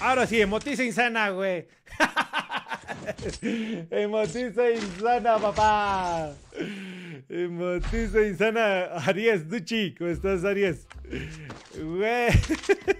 Ahora sí, emotiza insana, güey. emotiza insana, papá. Emotiza insana, Aries Duchi. ¿Cómo estás, Aries? Güey.